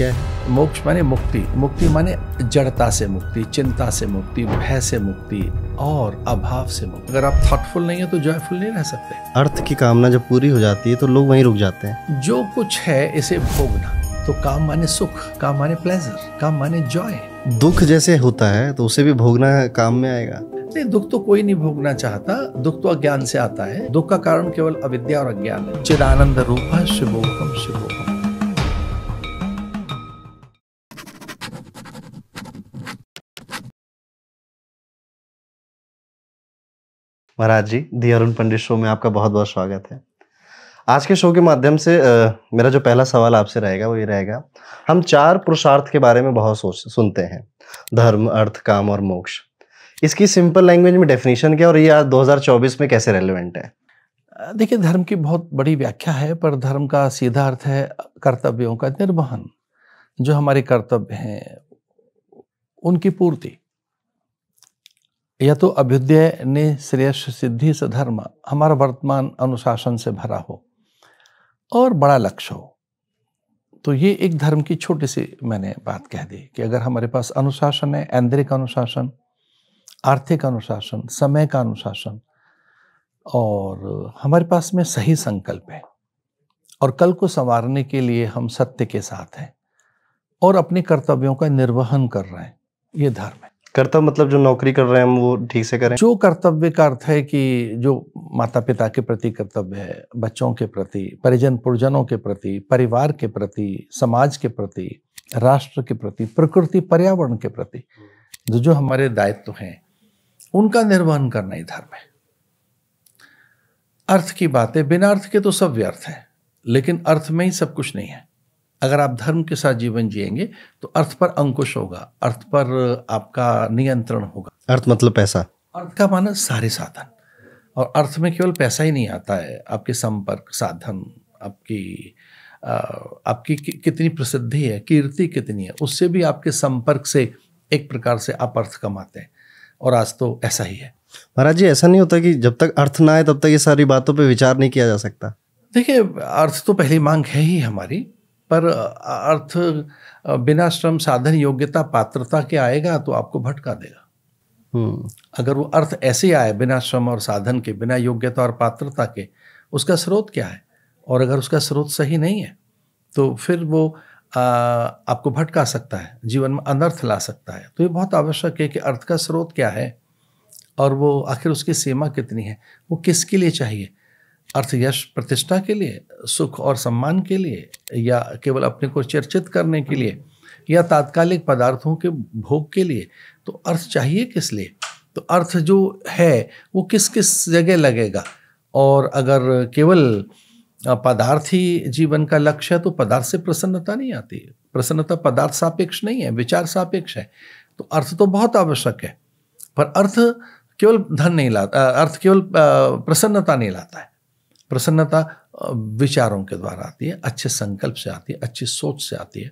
ठीक है मोक्ष माने मुक्ति मुक्ति माने जड़ता से मुक्ति चिंता से मुक्ति भय से मुक्ति और अभाव से मुक्ति अगर आप थॉटफुल नहीं है तो जॉयफुल नहीं रह सकते अर्थ की कामना जब पूरी हो जाती है तो लोग वहीं रुक जाते हैं जो कुछ है इसे भोगना तो काम माने सुख काम माने प्लेजर काम माने जॉय दुख जैसे होता है तो उसे भी भोगना काम में आएगा नहीं दुख तो कोई नहीं भोगना चाहता दुख तो अज्ञान से आता है दुख का कारण केवल अविद्या और अज्ञान है चिदानंद रूप है शिवोकम शिवोकम महाराज जी दी अरुण पंडित शो में आपका बहुत बहुत स्वागत है आज के शो के माध्यम से आ, मेरा जो पहला सवाल आपसे रहेगा वो ये रहेगा हम चार पुरुषार्थ के बारे में बहुत सोच सुनते हैं धर्म अर्थ काम और मोक्ष इसकी सिंपल लैंग्वेज में डेफिनेशन क्या और ये आज 2024 में कैसे रेलिवेंट है देखिए धर्म की बहुत बड़ी व्याख्या है पर धर्म का सीधा अर्थ है कर्तव्यों का निर्वहन जो हमारे कर्तव्य हैं उनकी पूर्ति या तो अभ्युदय ने श्रेयस सिद्धि से धर्म हमारा वर्तमान अनुशासन से भरा हो और बड़ा लक्ष्य हो तो ये एक धर्म की छोटी सी मैंने बात कह दी कि अगर हमारे पास अनुशासन है ऐन्द्रिक अनुशासन आर्थिक अनुशासन समय का अनुशासन और हमारे पास में सही संकल्प है और कल को संवारने के लिए हम सत्य के साथ हैं और अपने कर्तव्यों का निर्वहन कर रहे हैं ये धर्म है कर्तव्य मतलब जो नौकरी कर रहे हैं हम वो ठीक से करें जो कर्तव्य का अर्थ है कि जो माता पिता के प्रति कर्तव्य है बच्चों के प्रति परिजन पुरजनों के प्रति परिवार के प्रति समाज के प्रति राष्ट्र के प्रति प्रकृति पर्यावरण के प्रति जो जो हमारे दायित्व हैं उनका निर्वहन करना ही धर्म है अर्थ की बातें बिना अर्थ के तो सब व्यर्थ है लेकिन अर्थ में ही सब कुछ नहीं है अगर आप धर्म के साथ जीवन जिएंगे तो अर्थ पर अंकुश होगा अर्थ पर आपका नियंत्रण होगा अर्थ मतलब पैसा अर्थ का माना सारे साधन और अर्थ में केवल पैसा ही नहीं आता है आपके संपर्क साधन आपकी आपकी कितनी प्रसिद्धि है कीर्ति कितनी है उससे भी आपके संपर्क से एक प्रकार से आप अर्थ कमाते हैं और आज तो ऐसा ही है महाराज जी ऐसा नहीं होता कि जब तक अर्थ ना आए तब तक ये सारी बातों पे विचार नहीं किया जा सकता देखिए अर्थ तो पहली मांग है ही हमारी पर अर्थ बिना श्रम साधन योग्यता पात्रता के आएगा तो आपको भटका देगा हम्म। अगर वो अर्थ ऐसे आए बिना श्रम और साधन के बिना योग्यता और पात्रता के उसका स्रोत क्या है और अगर उसका स्रोत सही नहीं है तो फिर वो आ, आपको भटका सकता है जीवन में अनर्थ ला सकता है तो ये बहुत आवश्यक है कि अर्थ का स्रोत क्या है और वो आखिर उसकी सीमा कितनी है वो किसके लिए चाहिए अर्थ यश प्रतिष्ठा के लिए सुख और सम्मान के लिए या केवल अपने को चर्चित करने के लिए या तात्कालिक पदार्थों के भोग के लिए तो अर्थ चाहिए किस लिए तो अर्थ जो है वो किस किस जगह लगेगा और अगर केवल पदार्थ ही जीवन का लक्ष्य है तो पदार्थ से प्रसन्नता नहीं आती प्रसन्नता पदार्थ सापेक्ष नहीं है विचार सापेक्ष है तो अर्थ तो बहुत आवश्यक है पर अर्थ केवल धन नहीं लाता अर्थ केवल प्रसन्नता नहीं लाता है प्रसन्नता विचारों के द्वारा आती है अच्छे संकल्प से आती है अच्छी सोच से आती है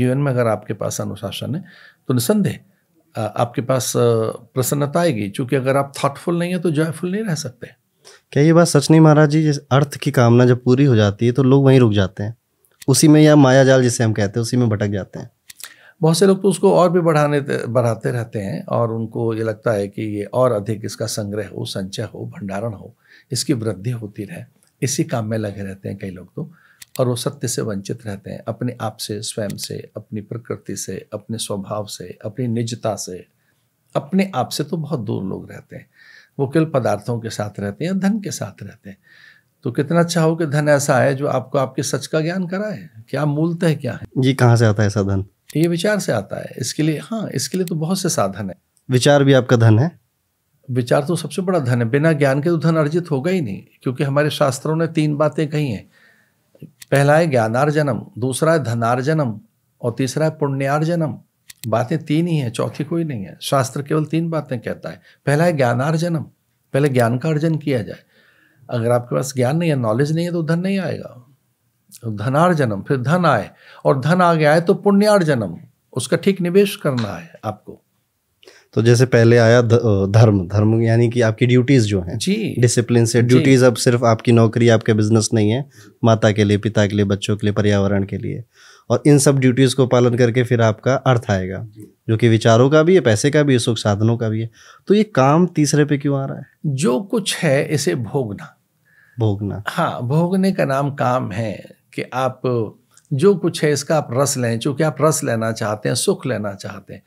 जीवन में अगर आपके पास अनुशासन है तो निसंदेह आपके पास प्रसन्नता आएगी क्योंकि अगर आप थॉटफुल नहीं है तो जॉयफुल नहीं रह सकते क्या ये बात सच नहीं महाराज जी अर्थ की कामना जब पूरी हो जाती है तो लोग वहीं रुक जाते हैं उसी में या माया जाल जिसे हम कहते हैं उसी में भटक जाते हैं बहुत से लोग तो उसको और भी बढ़ाने बढ़ाते रहते हैं और उनको ये लगता है कि ये और अधिक इसका संग्रह हो संचय हो भंडारण हो इसकी वृद्धि होती रहे इसी काम में लगे रहते हैं कई लोग तो और वो सत्य से वंचित रहते हैं अपने आप से स्वयं से अपनी प्रकृति से अपने स्वभाव से अपनी निजता से अपने आप से तो बहुत दूर लोग रहते हैं वो केवल पदार्थों के साथ रहते हैं धन के साथ रहते हैं तो कितना अच्छा हो कि धन ऐसा है जो आपको आपके सच का ज्ञान कराए क्या मूलतः क्या है ये कहाँ से आता है ऐसा धन तो ये विचार से आता है इसके लिए हाँ इसके लिए तो बहुत से साधन है विचार भी आपका धन है विचार तो सबसे बड़ा धन है बिना ज्ञान के तो धन अर्जित होगा ही नहीं क्योंकि हमारे शास्त्रों ने तीन बातें कही हैं पहला है ज्ञानार्जनम दूसरा है धनार्जनम और तीसरा है पुण्यार्जनम बातें तीन ही हैं चौथी कोई नहीं है शास्त्र केवल तीन बातें कहता है पहला है ज्ञानार्जनम पहले ज्ञान का अर्जन किया जाए अगर आपके पास ज्ञान नहीं है नॉलेज नहीं है तो धन नहीं आएगा तो धनार्जनम फिर धन आए और धन आ गया है तो पुण्यार्जनम उसका ठीक निवेश करना है आपको तो जैसे पहले आया धर्म धर्म यानी कि आपकी ड्यूटीज जो हैं जी डिसिप्लिन से ड्यूटीज अब सिर्फ आपकी नौकरी आपके बिजनेस नहीं है माता के लिए पिता के लिए बच्चों के लिए पर्यावरण के लिए और इन सब ड्यूटीज़ को पालन करके फिर आपका अर्थ आएगा जो कि विचारों का भी है पैसे का भी है सुख साधनों का भी है तो ये काम तीसरे पे क्यों आ रहा है जो कुछ है इसे भोगना भोगना हाँ भोगने का नाम काम है कि आप जो कुछ है इसका आप रस लें चूँकि आप रस लेना चाहते हैं सुख लेना चाहते हैं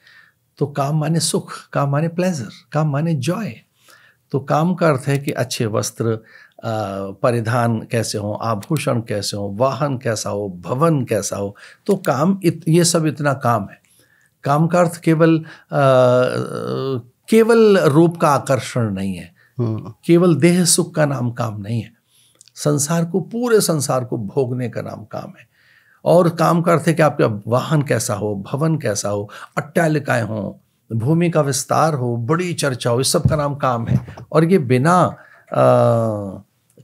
तो काम माने सुख काम माने प्लेजर काम माने जॉय तो काम का अर्थ है कि अच्छे वस्त्र परिधान कैसे हो आभूषण कैसे हो वाहन कैसा हो भवन कैसा हो तो काम इत, ये सब इतना काम है काम का अर्थ केवल केवल रूप का आकर्षण नहीं है हाँ। केवल देह सुख का नाम काम नहीं है संसार को पूरे संसार को भोगने का नाम काम है और काम करते कि आपका वाहन कैसा हो भवन कैसा हो अट्टालिकाएं हों भूमि का विस्तार हो बड़ी चर्चा हो इस सब का नाम काम है और ये बिना आ,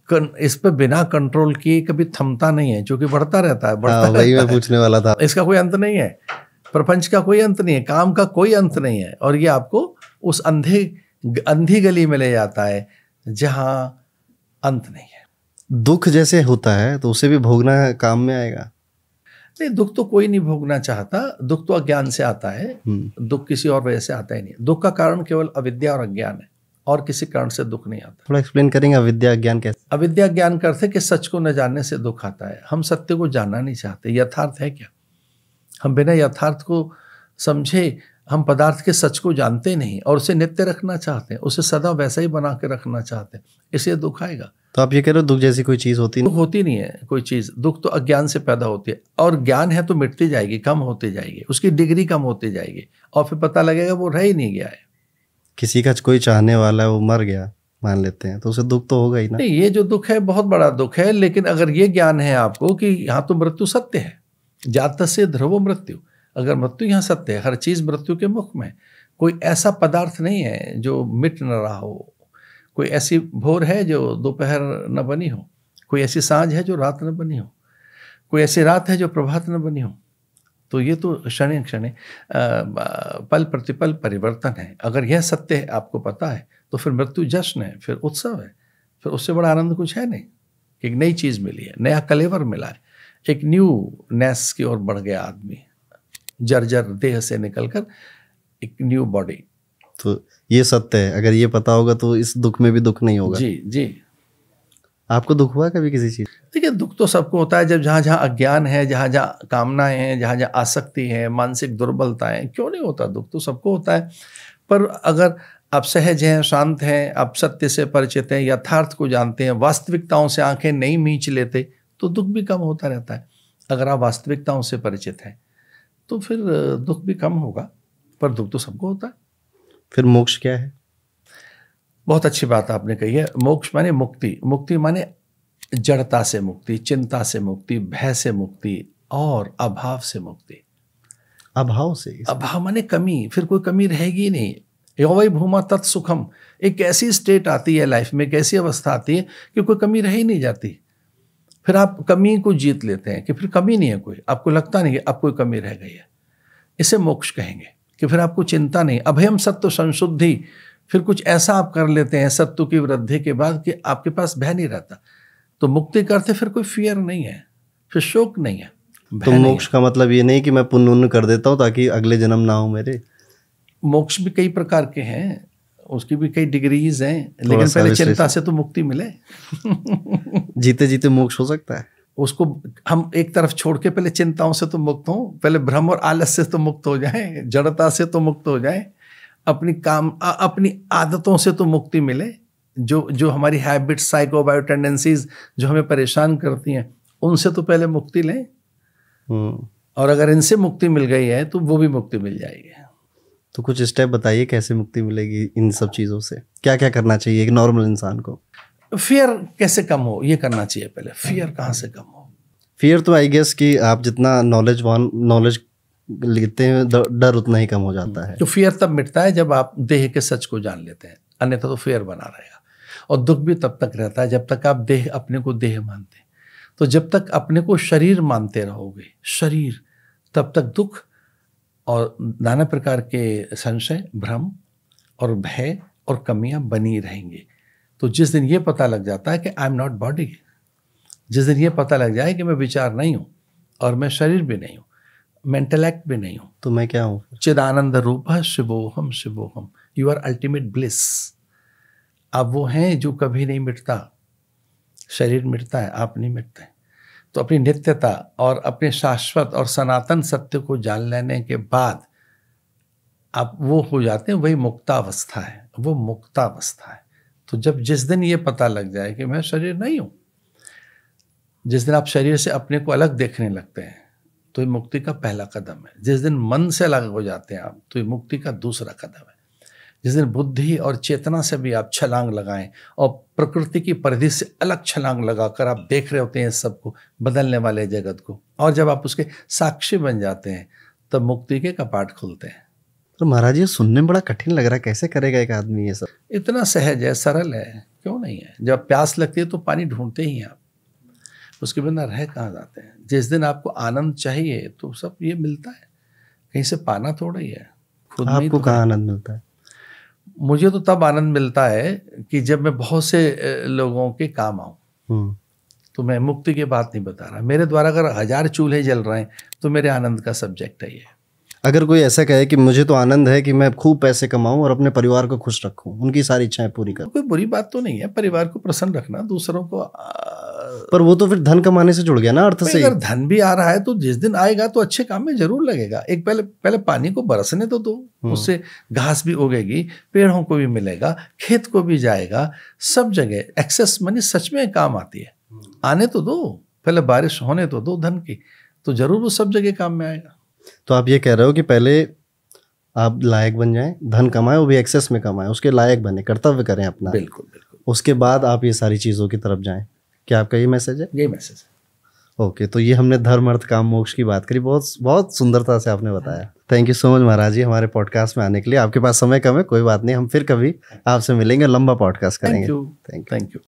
कन, इस पर बिना कंट्रोल किए कभी थमता नहीं है जो कि बढ़ता रहता है बढ़ता आ, हाँ, वही मैं पूछने वाला था इसका कोई अंत नहीं है प्रपंच का कोई अंत नहीं है काम का कोई अंत नहीं है और ये आपको उस अंधे अंधी गली में ले जाता है जहाँ अंत नहीं दुख जैसे होता है तो उसे भी भोगना काम में आएगा नहीं दुख तो कोई नहीं भोगना चाहता दुख तो अज्ञान से आता है हम्म। दुख किसी और वजह से आता ही नहीं दुख का कारण केवल अविद्या और अज्ञान है और किसी कारण से दुख नहीं आता थोड़ा एक्सप्लेन करेंगे अविद्या ज्ञान कैसे अविद्या ज्ञान करते कि सच को न जानने से दुख आता है हम सत्य को जानना नहीं चाहते यथार्थ है क्या हम बिना यथार्थ को समझे हम पदार्थ के सच को जानते नहीं और उसे नित्य रखना चाहते हैं उसे सदा वैसा ही बना के रखना चाहते हैं इसलिए दुख आएगा तो आप ये कह रहे हो दुख जैसी कोई चीज़ होती नहीं होती नहीं है कोई चीज़ दुख तो अज्ञान से पैदा होती है और ज्ञान है तो मिटती जाएगी कम होती जाएगी उसकी डिग्री कम होती जाएगी और फिर पता लगेगा वो रह ही नहीं गया है किसी का कोई चाहने वाला है वो मर गया मान लेते हैं तो उसे दुख तो होगा ही ना नहीं ये जो दुख है बहुत बड़ा दुख है लेकिन अगर ये ज्ञान है आपको कि यहाँ तो मृत्यु सत्य है जात से ध्रुव मृत्यु अगर मृत्यु यहाँ सत्य है हर चीज़ मृत्यु के मुख में कोई ऐसा पदार्थ नहीं है जो मिट न रहा हो कोई ऐसी भोर है जो दोपहर न बनी हो कोई ऐसी सांझ है जो रात न बनी हो कोई ऐसी रात है जो प्रभात न बनी हो तो ये तो क्षण क्षण पल प्रतिपल परिवर्तन है अगर यह सत्य है आपको पता है तो फिर मृत्यु जश्न है फिर उत्सव है फिर उससे बड़ा आनंद कुछ है नहीं एक नई चीज़ मिली है नया कलेवर मिला है एक न्यू नेस की ओर बढ़ गया आदमी जर्जर देह से निकलकर एक न्यू बॉडी तो ये सत्य है अगर ये पता होगा तो इस दुख में भी दुख नहीं होगा जी जी आपको दुख हुआ कभी किसी चीज़ देखिए दुख तो सबको होता है जब जहाँ जहाँ अज्ञान है जहाँ जहाँ कामनाएं हैं जहाँ जहाँ आसक्ति है मानसिक दुर्बलताएं क्यों नहीं होता दुख तो सबको होता है पर अगर आप सहज हैं शांत हैं आप सत्य से परिचित हैं यथार्थ को जानते हैं वास्तविकताओं से आंखें नहीं मींच लेते तो दुख भी कम होता रहता है अगर आप वास्तविकताओं से परिचित हैं तो फिर दुख भी कम होगा पर दुख तो सबको होता है फिर मोक्ष क्या है बहुत अच्छी बात आपने कही है मोक्ष माने मुक्ति मुक्ति माने जड़ता से मुक्ति चिंता से मुक्ति भय से मुक्ति और अभाव से मुक्ति अभाव से अभाव माने कमी फिर कोई कमी रहेगी नहीं यौवई भूमा तत्सुखम एक ऐसी स्टेट आती है लाइफ में एक ऐसी अवस्था आती है कि कोई कमी रह ही नहीं जाती फिर आप कमी को जीत लेते हैं कि फिर कमी नहीं है कोई आपको लगता नहीं कि अब कोई कमी रह गई है इसे मोक्ष कहेंगे कि फिर आपको चिंता नहीं अभयम सत्व संशुद्धि फिर कुछ ऐसा आप कर लेते हैं सत्व की वृद्धि के बाद कि आपके पास भय नहीं रहता तो मुक्ति करते फिर कोई फियर नहीं है फिर शोक नहीं है तो मोक्ष का मतलब ये नहीं कि मैं पुनः कर देता हूँ ताकि अगले जन्म ना हो मेरे मोक्ष भी कई प्रकार के हैं उसकी भी कई डिग्रीज हैं लेकिन पहले चिंता से तो मुक्ति मिले जीते जीते मोक्ष हो सकता है उसको हम एक तरफ छोड़ के पहले चिंताओं से तो मुक्त हो पहले भ्रम और आलस से तो मुक्त हो जाए जड़ता से तो मुक्त हो जाए अपनी काम आ, अपनी आदतों से तो मुक्ति मिले जो जो हमारी हैबिट्स बायो टेंडेंसीज जो हमें परेशान करती हैं उनसे तो पहले मुक्ति लें हम्म। और अगर इनसे मुक्ति मिल गई है तो वो भी मुक्ति मिल जाएगी तो कुछ स्टेप बताइए कैसे मुक्ति मिलेगी इन सब चीज़ों से क्या क्या करना चाहिए एक नॉर्मल इंसान को फियर कैसे कम हो ये करना चाहिए पहले फियर कहाँ से कम हो फियर तो आई गेस कि आप जितना नॉलेज वन नॉलेज लेते हैं डर उतना ही कम हो जाता हम्म। है तो फियर तब मिटता है जब आप देह के सच को जान लेते हैं अन्यथा तो फियर बना रहेगा और दुख भी तब तक रहता है जब तक आप देह अपने को देह मानते हैं तो जब तक अपने को शरीर मानते रहोगे शरीर तब तक दुख और नाना प्रकार के संशय भ्रम और भय और कमियां बनी रहेंगी तो जिस दिन ये पता लग जाता है कि आई एम नॉट बॉडी जिस दिन ये पता लग जाए कि मैं विचार नहीं हूँ और मैं शरीर भी नहीं हूँ मेंटल एक्ट भी नहीं हूँ तो मैं क्या हूँ चिदानंद रूप है शिवोहम शिवोहम यू आर अल्टीमेट ब्लिस अब वो हैं जो कभी नहीं मिटता शरीर मिटता है आप नहीं मिटते तो अपनी नित्यता और अपने शाश्वत और सनातन सत्य को जान लेने के बाद आप वो हो जाते हैं वही मुक्तावस्था है वो मुक्तावस्था है तो जब जिस दिन ये पता लग जाए कि मैं शरीर नहीं हूँ जिस दिन आप शरीर से अपने को अलग देखने लगते हैं तो ये मुक्ति का पहला कदम है जिस दिन मन से अलग हो जाते हैं आप तो ये मुक्ति का दूसरा कदम है जिस दिन बुद्धि और चेतना से भी आप छलांग लगाएं और प्रकृति की परिधि से अलग छलांग लगाकर आप देख रहे होते हैं सबको बदलने वाले जगत को और जब आप उसके साक्षी बन जाते हैं तब तो मुक्ति के कपाट खुलते हैं तो महाराज ये सुनने में बड़ा कठिन लग रहा है कैसे करेगा एक आदमी ये सब इतना सहज है सरल है क्यों नहीं है जब प्यास लगती है तो पानी ढूंढते ही आप उसके बिना रह कहाँ जाते हैं जिस दिन आपको आनंद चाहिए तो सब ये मिलता है कहीं से पाना थोड़ा ही है खुद आपको कहाँ आनंद मिलता है मुझे तो तब आनंद मिलता है कि जब मैं बहुत से लोगों के काम आऊं तो मैं मुक्ति की बात नहीं बता रहा मेरे द्वारा अगर हजार चूल्हे जल रहे हैं तो मेरे आनंद का सब्जेक्ट है ये अगर कोई ऐसा कहे कि मुझे तो आनंद है कि मैं खूब पैसे कमाऊं और अपने परिवार को खुश रखूं उनकी सारी इच्छाएं पूरी करूं कोई बुरी बात तो नहीं है परिवार को प्रसन्न रखना दूसरों को आ... पर वो तो फिर धन कमाने से जुड़ गया ना अर्थ से अगर धन भी आ रहा है तो जिस दिन आएगा तो अच्छे काम में जरूर लगेगा एक पहले पहले पानी को बरसने तो दो हम्म। उससे घास भी उगेगी पेड़ों को भी मिलेगा खेत को भी जाएगा सब जगह एक्सेस मनी सच में काम आती है हम्म। आने तो दो पहले बारिश होने तो दो धन की तो जरूर वो सब जगह काम में आएगा तो आप ये कह रहे हो कि पहले आप लायक बन जाएं धन कमाएं वो भी एक्सेस में कमाएं उसके लायक बने कर्तव्य करें अपना बिल्कुल बिल्कुल उसके बाद आप ये सारी चीज़ों की तरफ जाएं क्या आपका ये मैसेज है ये मैसेज है ओके तो ये हमने धर्म अर्थ काम मोक्ष की बात करी बहुत बहुत सुंदरता से आपने बताया thank you so much Maharaj ji हमारे पॉडकास्ट में आने के लिए आपके पास समय कम है कोई बात नहीं हम फिर कभी आपसे मिलेंगे लंबा पॉडकास्ट करेंगे थैंक यू थैंक यू